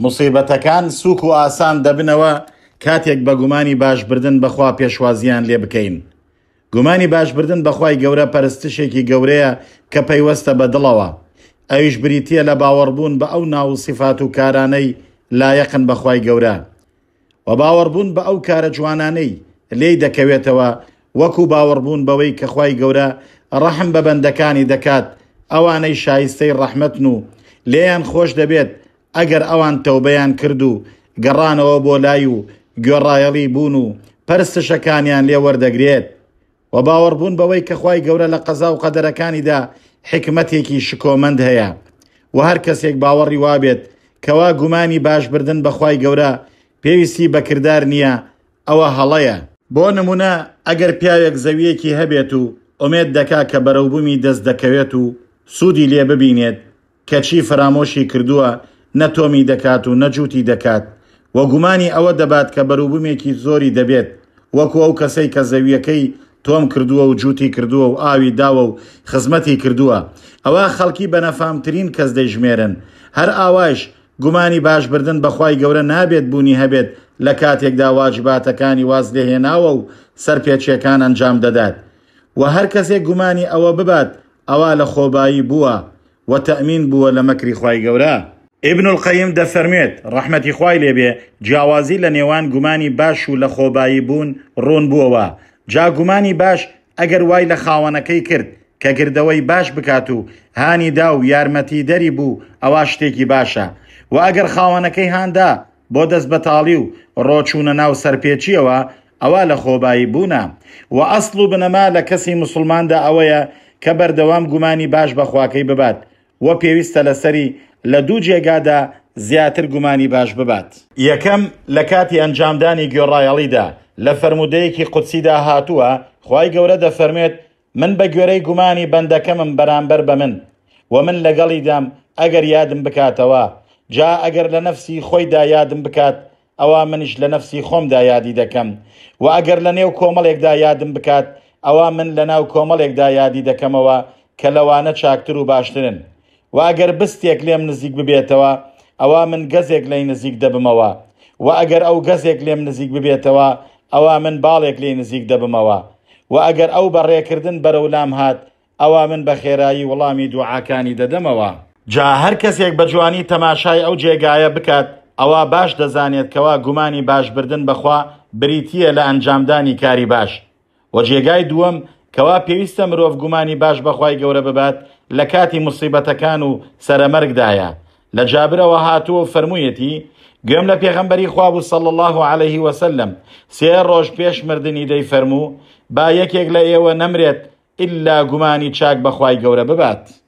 مصیبەتەکان سووک و ئاسان دەبنەوە کاتێک بە گومانی باشبردن بەخوا پێشوازیان لێ بکەین. گومانی باشبردن بەخوای گەورە پەرستشێکی گەورەیە کە پەیوەستە بە دڵەوە. ئەویش بریتە لە باوەڕبوون بە ئەو ناوسیفات و کارانەی لایەقن بەخوای گەورە. و باوەڕبوون بە ئەو کارە جوانانەی لێی دەکەوێتەوە وەکو باوەڕبوون بەوەی کەخوای گەورە ڕەحم بە بەندەکانی دەکات ئەوانەی شایستەی ڕەحمەتن و لێیان خۆش دەبێت ئەگەر ئەوان تەوبەیان کرد و گەڕانەوە بۆ لای و گۆڕایەڵی بوون و پەرستشەکانیان لێ وەردەگرێت و باوەڕبوون بەوەی کە خی گەورە لە قەزا و قەدەرەکانیدا حکمتێکی شکۆمەند هەیە و هەر کەسێک باوەڕی وابێت کەوا گومانی باشبردن بەخوای گەورە پێویستی بەکردار نییە ئەوە هەڵەیە بۆ نمونە ئەگەر پیاوێک زەویەکی هەبێت و ئومێت دەکا کە بەرەوبوومی دەست دەکەوێت و سوودی لێ ببینێت کەچی فرامۆشی کردووە نەتۆمی دەکات و نەجوتی دەکات وە گومانی ئەوە دەبات کە بەروبوومێکی زۆری دەبێت وەکو ئەو کەسەی کە زەویەکەی تۆم کردووە و جوتی کردووە و ئاوی داوە و خزمەتی کردووە ئەوە خەڵکی بەنەفامترین کەس دەیژمێرن هەر ئاوایش گومانی باشبردن بەخوای گەورە نابێت بوونی هەبێت لە کاتێکدا واجباتەکانی واز لێهێناوە و سەرپێچیەکان ئەنجام دەدات و هەر کەسێک گومانی ئەوە ببات ئەوە لە خۆبایی بووە و تەمین بووە لە مەکری خی گەورە. ئبن القەیم دەفەرمێت ڕەحمەتی خوای لێبێ جیاوازی لە نێوان گومانی باش و لە خۆبایی بوون ڕۆن بووەوە جا گومانی باش ئەگەر وای لە خاوەنەکەی کرد کە گردەوەی باش بکات و هانی دا و یارمەتی دەری بوو ئەوا شتێکی باشە و ئەگەر خاوەنەکەی هاندا بۆ دەست بەتاڵی و ڕۆچوونە ناو سەرپێچیەوە ئەوا لە خۆبایی بوونە و ئەسڵ و بنەما لە کەسی مسلماندا ئەوەیە کە بەردەوام گومانی باش بەخواکەی ببات وە پێویستە لەسەری لە دوو جێگادا زیاتر گومانی باش ببات. یەکەم لە کاتی ئەنجامدانی گوێڕایەڵیدا لە فرەرمودەیەکی قوچیدا هاتووە خی گەورە دەفەرمێت من بە گوێرەی گومانی بەندەکەمم بەرامبەر بە من و من لەگەڵیدام ئەگەر یادم بکاتەوە جا ئەگەر لە نەفسی خۆیدا یادم بکات ئەوە منش لە نەفسی خۆمدا یادی دەکەم و ئەگەر لە نێو کۆمەڵێکدا یادم بکات ئەوە من لە ناو کۆمەڵێکدا یادی دەکەمەوە کە لەوانە چاکتر و باشترن واگەر بستێک لێم نزیک ببێتەوە ئەوە من گەزێک لی نزیک دەبمەوە و ئەگەر ئەو گەزێک لێم نزیک ببێتەوە ئەوە من باڵێک لی نزیک دەبمەوە و ئەگەر ئەو بەڕێکردن بەرەولام هات ئەوە من بە خێرایی وەڵامی دوعاکانی دەدەمەوە جا هەر کەسێک بە جوانی تەماشای ئەو جێگایە بکات ئەوە باش دەزانێت کەوا گومانی باشبردن بەخوا بریتیە لە ئەنجامدانی کاری باش وە جێگای دووەم کەوا پێویستە مرۆڤ گومانی باش بەخوای گەورە ببات لكاتي مصيبة كانوا و سەرەمەرگدایە لە جابرەوە هاتووە فەرموویەتی گوێم لە پێغەمبەری خواب صلى الله عليه وسلم سير روش بيش مردني دي فرمو با يكيق لە ئێوە إلا قماني گومانی بخواي قورة ببات.